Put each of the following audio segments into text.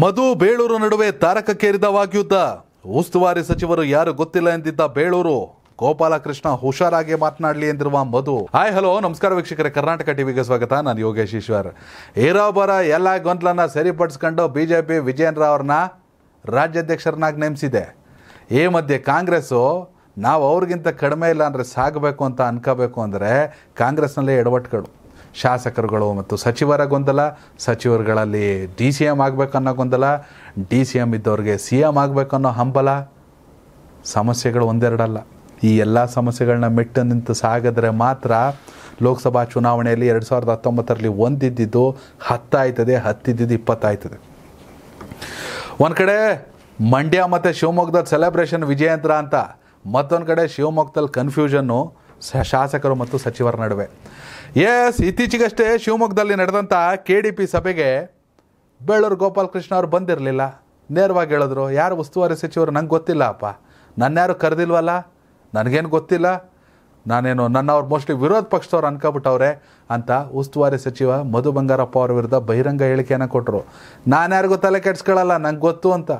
ಮಧು ಬೇಳೂರು ನಡುವೆ ತಾರಕಕ್ಕೇರಿದ ವಾಗ್ಯುದ್ಧ ಉಸ್ತುವಾರಿ ಸಚಿವರು ಯಾರು ಗೊತ್ತಿಲ್ಲ ಎಂದಿದ್ದ ಬೇಳೂರು ಗೋಪಾಲಕೃಷ್ಣ ಹುಷಾರಾಗಿ ಮಾತನಾಡಲಿ ಎಂದಿರುವ ಮಧು ಹಾಯ್ ಹಲೋ ನಮಸ್ಕಾರ ವೀಕ್ಷಕರೇ ಕರ್ನಾಟಕ ಟಿವಿಗೆ ಸ್ವಾಗತ ನಾನು ಯೋಗೇಶ್ ಈಶ್ವರ್ ಬರ ಎಲ್ಲ ಗೊಂದಲನ ಸರಿಪಡಿಸ್ಕೊಂಡು ಬಿಜೆಪಿ ವಿಜಯೇಂದ್ರ ಅವ್ರನ್ನ ರಾಜ್ಯಾಧ್ಯಕ್ಷರನ್ನಾಗಿ ನೇಮಿಸಿದೆ ಈ ಮಧ್ಯೆ ಕಾಂಗ್ರೆಸ್ಸು ನಾವು ಅವ್ರಿಗಿಂತ ಕಡಿಮೆ ಇಲ್ಲ ಅಂದರೆ ಸಾಗಬೇಕು ಅಂತ ಅನ್ಕೋಬೇಕು ಅಂದರೆ ಕಾಂಗ್ರೆಸ್ನಲ್ಲೇ ಎಡವಟ್ಟುಗಳು ಶಾಸಕರುಗಳು ಮತ್ತು ಸಚಿವರ ಗೊಂದಲ ಸಚಿವರುಗಳಲ್ಲಿ ಡಿ ಸಿ ಎಮ್ ಆಗಬೇಕನ್ನೋ ಗೊಂದಲ ಡಿ ಸಿ ಎಮ್ ಇದ್ದವ್ರಿಗೆ ಸಿ ಎಮ್ ಆಗಬೇಕನ್ನೋ ಹಂಬಲ ಸಮಸ್ಯೆಗಳು ಒಂದೆರಡಲ್ಲ ಈ ಎಲ್ಲ ಸಮಸ್ಯೆಗಳನ್ನ ಮೆಟ್ಟು ನಿಂತು ಸಾಗಿದ್ರೆ ಮಾತ್ರ ಲೋಕಸಭಾ ಚುನಾವಣೆಯಲ್ಲಿ ಎರಡು ಸಾವಿರದ ಹತ್ತೊಂಬತ್ತರಲ್ಲಿ ಒಂದಿದ್ದು ಹತ್ತಾಯ್ತದೆ ಹತ್ತಿದ್ದಿದ್ದು ಇಪ್ಪತ್ತಾಯ್ತದೆ ಒಂದು ಕಡೆ ಮಂಡ್ಯ ಮತ್ತು ಶಿವಮೊಗ್ಗದ ಸೆಲೆಬ್ರೇಷನ್ ವಿಜಯಂತ್ರ ಅಂತ ಮತ್ತೊಂದು ಕಡೆ ಶಿವಮೊಗ್ಗದಲ್ಲಿ ಕನ್ಫ್ಯೂಷನ್ನು ಶಾಸಕರು ಮತ್ತು ಸಚಿವರ ನಡುವೆ ಎಸ್ ಇತ್ತೀಚೆಗಷ್ಟೇ ಶಿವಮೊಗ್ಗದಲ್ಲಿ ನಡೆದಂಥ ಕೆ ಡಿ ಪಿ ಸಭೆಗೆ ಬೇಳೂರು ಗೋಪಾಲಕೃಷ್ಣ ಅವರು ಬಂದಿರಲಿಲ್ಲ ನೇರವಾಗಿ ಹೇಳಿದ್ರು ಯಾರು ಉಸ್ತುವಾರಿ ಸಚಿವರು ನಂಗೆ ಗೊತ್ತಿಲ್ಲ ಅಪ್ಪ ಯಾರು ಕರೆದಿಲ್ವಲ್ಲ ನನಗೇನು ಗೊತ್ತಿಲ್ಲ ನಾನೇನು ನನ್ನವ್ರು ಮೋಸ್ಟ್ಲಿ ವಿರೋಧ ಪಕ್ಷದವ್ರು ಅನ್ಕೊಬಿಟ್ಟವ್ರೆ ಅಂತ ಉಸ್ತುವಾರಿ ಸಚಿವ ಮಧು ಬಂಗಾರಪ್ಪ ಅವರ ವಿರುದ್ಧ ಬಹಿರಂಗ ಹೇಳಿಕೆಯನ್ನು ಕೊಟ್ಟರು ನಾನು ಯಾರಿಗೂ ತಲೆ ಕೆಡ್ಸ್ಕೊಳ್ಳಲ್ಲ ನಂಗೆ ಗೊತ್ತು ಅಂತ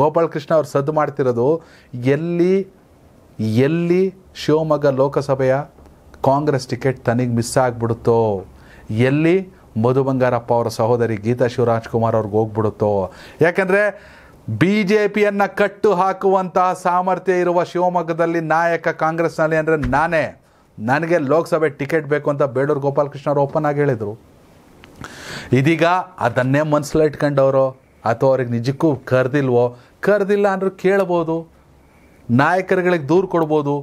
ಗೋಪಾಲಕೃಷ್ಣ ಅವ್ರು ಸದ್ದು ಮಾಡ್ತಿರೋದು ಎಲ್ಲಿ ಎಲ್ಲಿ ಶಿವಮೊಗ್ಗ ಲೋಕಸಭೆಯ ಕಾಂಗ್ರೆಸ್ ಟಿಕೆಟ್ ತನಗೆ ಮಿಸ್ ಆಗಿಬಿಡುತ್ತೋ ಎಲ್ಲಿ ಮಧು ಬಂಗಾರಪ್ಪ ಅವರ ಸಹೋದರಿ ಗೀತಾ ಕುಮಾರ್ ಅವ್ರಿಗೆ ಹೋಗ್ಬಿಡುತ್ತೋ ಯಾಕಂದರೆ ಬಿ ಜೆ ಪಿಯನ್ನು ಕಟ್ಟು ಹಾಕುವಂತಹ ಸಾಮರ್ಥ್ಯ ಇರುವ ಶಿವಮೊಗ್ಗದಲ್ಲಿ ನಾಯಕ ಕಾಂಗ್ರೆಸ್ನಲ್ಲಿ ಅಂದರೆ ನಾನೇ ನನಗೆ ಲೋಕಸಭೆ ಟಿಕೆಟ್ ಬೇಕು ಅಂತ ಬೇಡೂರು ಗೋಪಾಲಕೃಷ್ಣ ಅವರು ಓಪನ್ ಆಗಿ ಹೇಳಿದರು ಇದೀಗ ಅದನ್ನೇ ಮನಸ್ಸಲ್ಲಿ ಇಟ್ಕೊಂಡವರು ಅಥವಾ ಅವ್ರಿಗೆ ನಿಜಕ್ಕೂ ಕರೆದಿಲ್ವೋ ಕರೆದಿಲ್ಲ ಅಂದರೂ ಕೇಳ್ಬೋದು ನಾಯಕರುಗಳಿಗೆ ದೂರು ಕೊಡ್ಬೋದು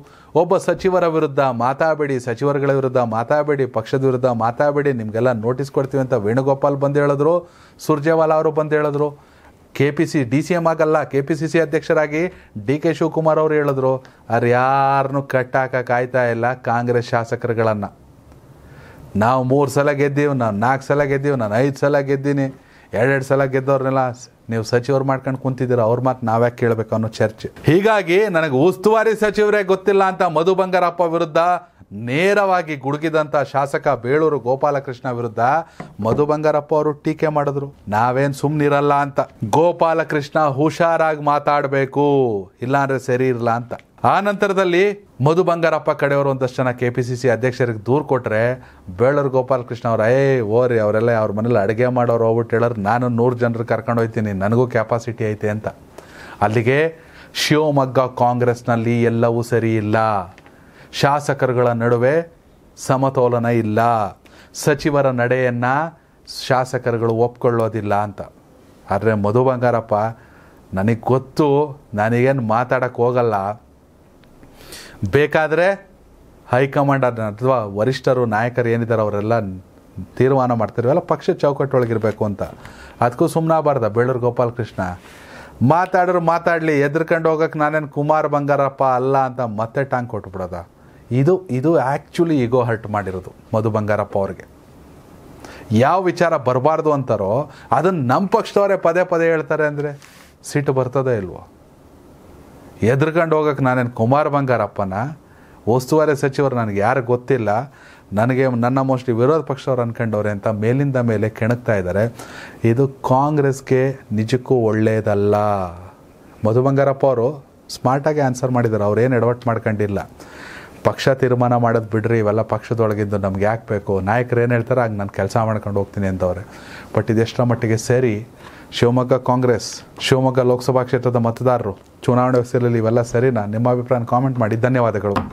ಒಬ್ಬ ಸಚಿವರ ವಿರುದ್ಧ ಮಾತಾಬೇಡಿ ಸಚಿವರುಗಳ ವಿರುದ್ಧ ಮಾತಾಬೇಡಿ ಪಕ್ಷದ ವಿರುದ್ಧ ಮಾತಾಬೇಡಿ ನಿಮಗೆಲ್ಲ ನೋಟಿಸ್ ಕೊಡ್ತೀವಿ ಅಂತ ವೇಣುಗೋಪಾಲ್ ಬಂದು ಹೇಳಿದ್ರು ಸುರ್ಜೇವಾಲಾ ಅವರು ಬಂದು ಹೇಳಿದ್ರು K P C D C M ಆಗಲ್ಲ ಕೆ ಪಿ ಸಿ ಸಿ ಅಧ್ಯಕ್ಷರಾಗಿ ಡಿ ಕೆ ಶಿವಕುಮಾರ್ ಅವರು ಹೇಳಿದ್ರು ಅವ್ರು ಯಾರನ್ನೂ ಕಟ್ಟಾಕಾಯ್ತಾ ಇಲ್ಲ ಕಾಂಗ್ರೆಸ್ ಶಾಸಕರುಗಳನ್ನು ನಾವು ಮೂರು ಸಲ ಗೆದ್ದೀವಿ ನಾನು ನಾಲ್ಕು ಸಲ ಗೆದ್ದೀವಿ ನಾನು ಐದು ಸಲ ಗೆದ್ದೀನಿ ಎರಡೆರಡು ಸಲ ಗೆದ್ದವ್ರನ್ನೆಲ್ಲ ನೀವು ಸಚಿವರು ಮಾಡ್ಕೊಂಡು ಕುಂತಿದ್ದೀರ ಅವ್ರ ಮಾತು ನಾವ್ಯಾಕೆ ಕೇಳಬೇಕು ಅನ್ನೋ ಚರ್ಚೆ ಹೀಗಾಗಿ ನನಗೆ ಉಸ್ತುವಾರಿ ಸಚಿವರೇ ಗೊತ್ತಿಲ್ಲ ಅಂತ ಮಧು ಬಂಗಾರಪ್ಪ ವಿರುದ್ಧ ನೇರವಾಗಿ ಗುಡುಗಿದಂಥ ಶಾಸಕ ಬೇಳೂರು ಗೋಪಾಲಕೃಷ್ಣ ವಿರುದ್ಧ ಮಧು ಬಂಗಾರಪ್ಪ ಅವರು ಟೀಕೆ ಮಾಡಿದ್ರು ನಾವೇನು ಸುಮ್ಮನಿರಲ್ಲ ಅಂತ ಗೋಪಾಲಕೃಷ್ಣ ಹುಷಾರಾಗಿ ಮಾತಾಡಬೇಕು ಇಲ್ಲಾಂದ್ರೆ ಸರಿ ಇರಲ್ಲ ಅಂತ ಆ ನಂತರದಲ್ಲಿ ಮಧು ಬಂಗಾರಪ್ಪ ಕಡೆಯವರು ಒಂದಷ್ಟು ಜನ ಕೆ ಪಿ ಸಿ ಸಿ ಅಧ್ಯಕ್ಷರಿಗೆ ದೂರು ಕೊಟ್ಟರೆ ಬೇಳೂರು ಗೋಪಾಲಕೃಷ್ಣ ಅವ್ರ ಏ ಓರಿ ಅವರೆಲ್ಲ ಅವ್ರ ಮನೇಲಿ ಅಡುಗೆ ಮಾಡೋರು ಹೋಗ್ಬಿಟ್ಟು ಹೇಳೋರು ನಾನು ನೂರು ಜನರು ಕರ್ಕೊಂಡು ಹೋಗ್ತೀನಿ ನನಗೂ ಕೆಪಾಸಿಟಿ ಐತೆ ಅಂತ ಅಲ್ಲಿಗೆ ಶಿವಮೊಗ್ಗ ಕಾಂಗ್ರೆಸ್ನಲ್ಲಿ ಎಲ್ಲವೂ ಸರಿ ಇಲ್ಲ ಶಾಸಕರುಗಳ ನಡುವೆ ಸಮತೋಲನ ಇಲ್ಲ ಸಚಿವರ ನಡೆಯನ್ನು ಶಾಸಕರುಗಳು ಒಪ್ಕೊಳ್ಳೋದಿಲ್ಲ ಅಂತ ಆದರೆ ಮಧು ಬಂಗಾರಪ್ಪ ನನಗೆ ಗೊತ್ತು ನನಗೇನು ಮಾತಾಡೋಕ್ಕೆ ಹೋಗಲ್ಲ ಬೇಕಾದರೆ ಹೈಕಮಾಂಡ್ ಅಥವಾ ವರಿಷ್ಠರು ನಾಯಕರು ಏನಿದ್ದಾರೆ ಅವರೆಲ್ಲ ತೀರ್ಮಾನ ಮಾಡ್ತಿರ್ವಲ್ಲ ಪಕ್ಷ ಚೌಕಟ್ಟೊಳಗಿರಬೇಕು ಅಂತ ಅದಕ್ಕೂ ಸುಮ್ಮನಾಗಬಾರ್ದ ಬೇಳೂರು ಗೋಪಾಲಕೃಷ್ಣ ಮಾತಾಡೋರು ಮಾತಾಡಲಿ ಎದ್ರಕಂಡು ಹೋಗೋಕೆ ನಾನೇನು ಕುಮಾರ್ ಬಂಗಾರಪ್ಪ ಅಲ್ಲ ಅಂತ ಮತ್ತೆ ಟಾಂಗ್ ಕೊಟ್ಬಿಡೋದ ಇದು ಇದು ಆ್ಯಕ್ಚುಲಿ ಈಗೋ ಹರ್ಟ್ ಮಾಡಿರೋದು ಮಧು ಬಂಗಾರಪ್ಪ ಅವ್ರಿಗೆ ಯಾವ ವಿಚಾರ ಬರಬಾರ್ದು ಅಂತಾರೋ ಅದನ್ನು ನಮ್ಮ ಪಕ್ಷದವರೇ ಪದೇ ಪದೇ ಹೇಳ್ತಾರೆ ಅಂದರೆ ಸೀಟು ಬರ್ತದೆ ಇಲ್ವೋ ಎದ್ರಕೊಂಡು ಹೋಗೋಕೆ ನಾನೇನು ಕುಮಾರ್ ಬಂಗಾರಪ್ಪನ ಉಸ್ತುವಾರಿ ಸಚಿವರು ನನಗೆ ಯಾರು ಗೊತ್ತಿಲ್ಲ ನನಗೆ ನನ್ನ ಮೋಸ್ಟ್ಲಿ ವಿರೋಧ ಪಕ್ಷವ್ರು ಅನ್ಕೊಂಡವ್ರೆ ಅಂತ ಮೇಲಿಂದ ಮೇಲೆ ಕೆಣಕ್ತಾ ಇದ್ದಾರೆ ಇದು ಕಾಂಗ್ರೆಸ್ಗೆ ನಿಜಕ್ಕೂ ಒಳ್ಳೆಯದಲ್ಲ ಮಧು ಬಂಗಾರಪ್ಪ ಅವರು ಸ್ಮಾರ್ಟಾಗಿ ಆನ್ಸರ್ ಮಾಡಿದ್ದಾರೆ ಅವ್ರೇನು ಎಡವಟ್ಟು ಮಾಡ್ಕೊಂಡಿಲ್ಲ ಪಕ್ಷ ತೀರ್ಮಾನ ಮಾಡೋದು ಬಿಡ್ರಿ ಇವೆಲ್ಲ ಪಕ್ಷದೊಳಗಿದ್ದು ನಮ್ಗೆ ಯಾಕೆ ಬೇಕು ನಾಯಕರು ಏನು ಹೇಳ್ತಾರೆ ಹಾಗೆ ನಾನು ಕೆಲಸ ಮಾಡ್ಕೊಂಡು ಹೋಗ್ತೀನಿ ಅಂತವ್ರೆ ಬಟ್ ಇದೆಷ್ಟರ ಮಟ್ಟಿಗೆ ಸೇರಿ ಶಿವಮೊಗ್ಗ ಕಾಂಗ್ರೆಸ್ ಶಿವಮೊಗ್ಗ ಲೋಕಸಭಾ ಕ್ಷೇತ್ರದ ಮತದಾರರು ಚುನಾವಣೆ ವ್ಯವಸ್ಥೆಯಲ್ಲಿ ಇವೆಲ್ಲ ಸರಿನಾ ನಿಮ್ಮ ಅಭಿಪ್ರಾಯ ಕಾಮೆಂಟ್ ಮಾಡಿ ಧನ್ಯವಾದಗಳು